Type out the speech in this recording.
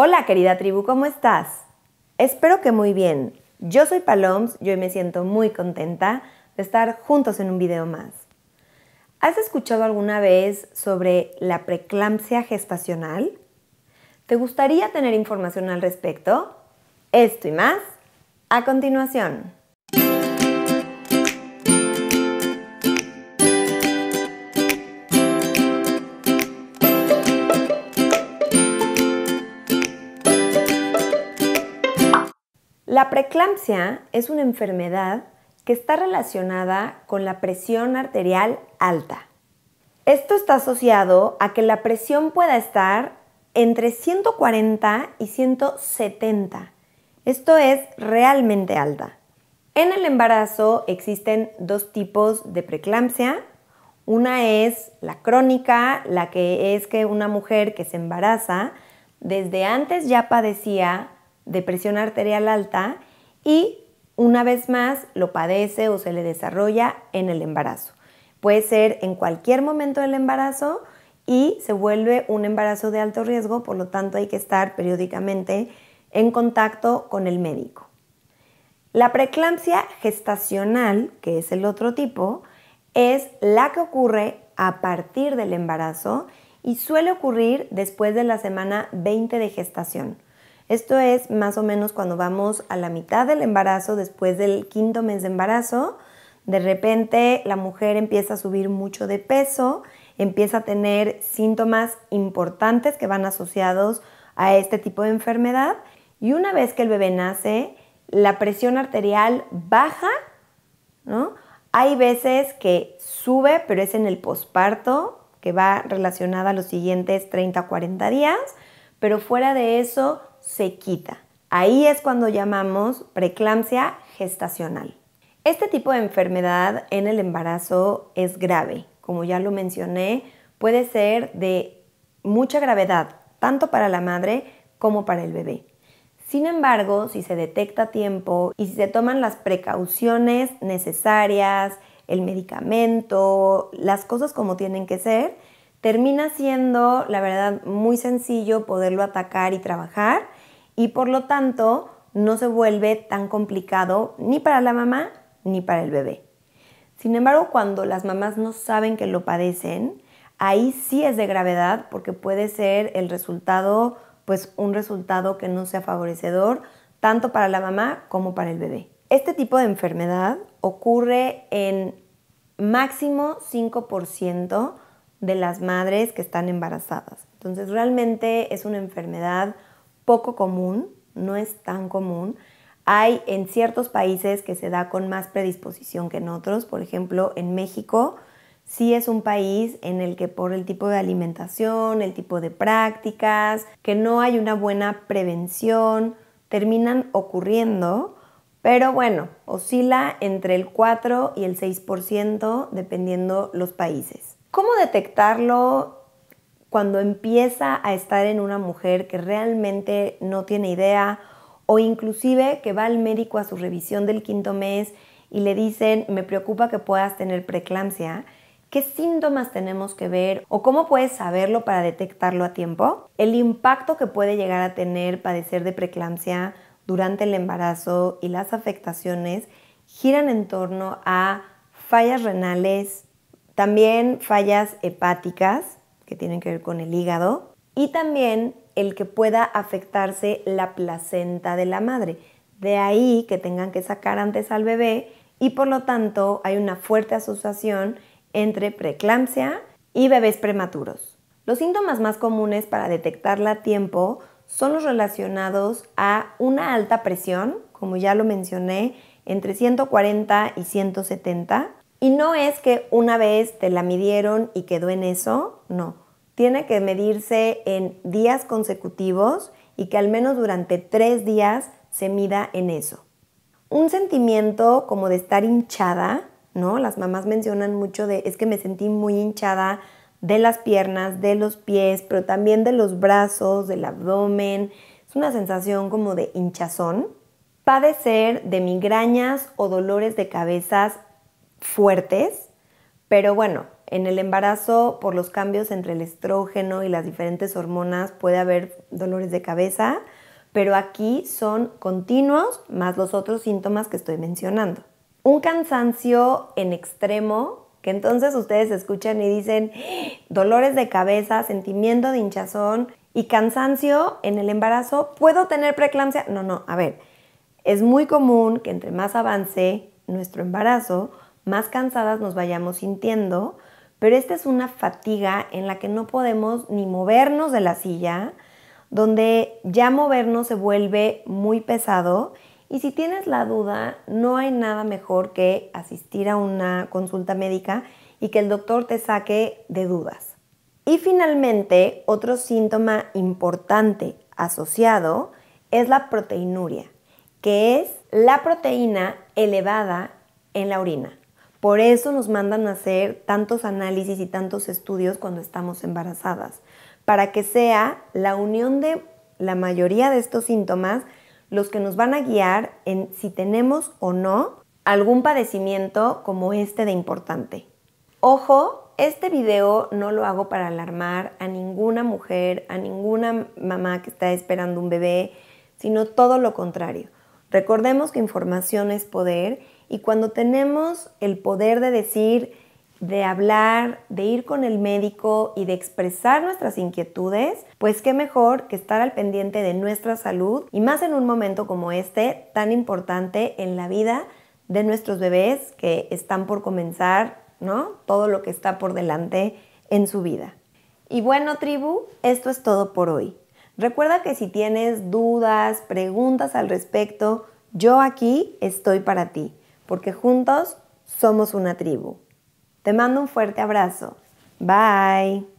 Hola querida tribu, ¿cómo estás? Espero que muy bien. Yo soy Paloms y hoy me siento muy contenta de estar juntos en un video más. ¿Has escuchado alguna vez sobre la preeclampsia gestacional? ¿Te gustaría tener información al respecto? Esto y más a continuación. La preeclampsia es una enfermedad que está relacionada con la presión arterial alta. Esto está asociado a que la presión pueda estar entre 140 y 170. Esto es realmente alta. En el embarazo existen dos tipos de preeclampsia. Una es la crónica, la que es que una mujer que se embaraza desde antes ya padecía de presión arterial alta y una vez más lo padece o se le desarrolla en el embarazo. Puede ser en cualquier momento del embarazo y se vuelve un embarazo de alto riesgo, por lo tanto hay que estar periódicamente en contacto con el médico. La preeclampsia gestacional, que es el otro tipo, es la que ocurre a partir del embarazo y suele ocurrir después de la semana 20 de gestación. Esto es más o menos cuando vamos a la mitad del embarazo, después del quinto mes de embarazo, de repente la mujer empieza a subir mucho de peso, empieza a tener síntomas importantes que van asociados a este tipo de enfermedad y una vez que el bebé nace, la presión arterial baja, ¿no? Hay veces que sube, pero es en el posparto, que va relacionada a los siguientes 30 o 40 días, pero fuera de eso se quita. Ahí es cuando llamamos preeclampsia gestacional. Este tipo de enfermedad en el embarazo es grave. Como ya lo mencioné, puede ser de mucha gravedad, tanto para la madre como para el bebé. Sin embargo, si se detecta a tiempo y si se toman las precauciones necesarias, el medicamento, las cosas como tienen que ser, termina siendo, la verdad, muy sencillo poderlo atacar y trabajar y por lo tanto no se vuelve tan complicado ni para la mamá ni para el bebé. Sin embargo, cuando las mamás no saben que lo padecen, ahí sí es de gravedad porque puede ser el resultado, pues un resultado que no sea favorecedor tanto para la mamá como para el bebé. Este tipo de enfermedad ocurre en máximo 5% de las madres que están embarazadas. Entonces realmente es una enfermedad poco común, no es tan común. Hay en ciertos países que se da con más predisposición que en otros, por ejemplo, en México sí es un país en el que por el tipo de alimentación, el tipo de prácticas, que no hay una buena prevención, terminan ocurriendo, pero bueno, oscila entre el 4 y el 6% dependiendo los países. ¿Cómo detectarlo cuando empieza a estar en una mujer que realmente no tiene idea o inclusive que va al médico a su revisión del quinto mes y le dicen, me preocupa que puedas tener preeclampsia, ¿qué síntomas tenemos que ver o cómo puedes saberlo para detectarlo a tiempo? El impacto que puede llegar a tener padecer de preeclampsia durante el embarazo y las afectaciones giran en torno a fallas renales, también fallas hepáticas, que tienen que ver con el hígado, y también el que pueda afectarse la placenta de la madre. De ahí que tengan que sacar antes al bebé y por lo tanto hay una fuerte asociación entre preeclampsia y bebés prematuros. Los síntomas más comunes para detectarla a tiempo son los relacionados a una alta presión, como ya lo mencioné, entre 140 y 170. Y no es que una vez te la midieron y quedó en eso, no. Tiene que medirse en días consecutivos y que al menos durante tres días se mida en eso. Un sentimiento como de estar hinchada, ¿no? Las mamás mencionan mucho de es que me sentí muy hinchada de las piernas, de los pies, pero también de los brazos, del abdomen. Es una sensación como de hinchazón. Padecer de migrañas o dolores de cabezas fuertes, pero bueno, en el embarazo, por los cambios entre el estrógeno y las diferentes hormonas, puede haber dolores de cabeza, pero aquí son continuos más los otros síntomas que estoy mencionando. Un cansancio en extremo, que entonces ustedes escuchan y dicen ¡Ah! dolores de cabeza, sentimiento de hinchazón y cansancio en el embarazo, ¿puedo tener preeclampsia? No, no, a ver, es muy común que entre más avance nuestro embarazo, más cansadas nos vayamos sintiendo, pero esta es una fatiga en la que no podemos ni movernos de la silla, donde ya movernos se vuelve muy pesado y si tienes la duda, no hay nada mejor que asistir a una consulta médica y que el doctor te saque de dudas. Y finalmente, otro síntoma importante asociado es la proteinuria, que es la proteína elevada en la orina. Por eso nos mandan a hacer tantos análisis y tantos estudios cuando estamos embarazadas, para que sea la unión de la mayoría de estos síntomas los que nos van a guiar en si tenemos o no algún padecimiento como este de importante. Ojo, este video no lo hago para alarmar a ninguna mujer, a ninguna mamá que está esperando un bebé, sino todo lo contrario. Recordemos que información es poder y cuando tenemos el poder de decir, de hablar, de ir con el médico y de expresar nuestras inquietudes, pues qué mejor que estar al pendiente de nuestra salud y más en un momento como este tan importante en la vida de nuestros bebés que están por comenzar, ¿no? Todo lo que está por delante en su vida. Y bueno, tribu, esto es todo por hoy. Recuerda que si tienes dudas, preguntas al respecto, yo aquí estoy para ti, porque juntos somos una tribu. Te mando un fuerte abrazo. Bye.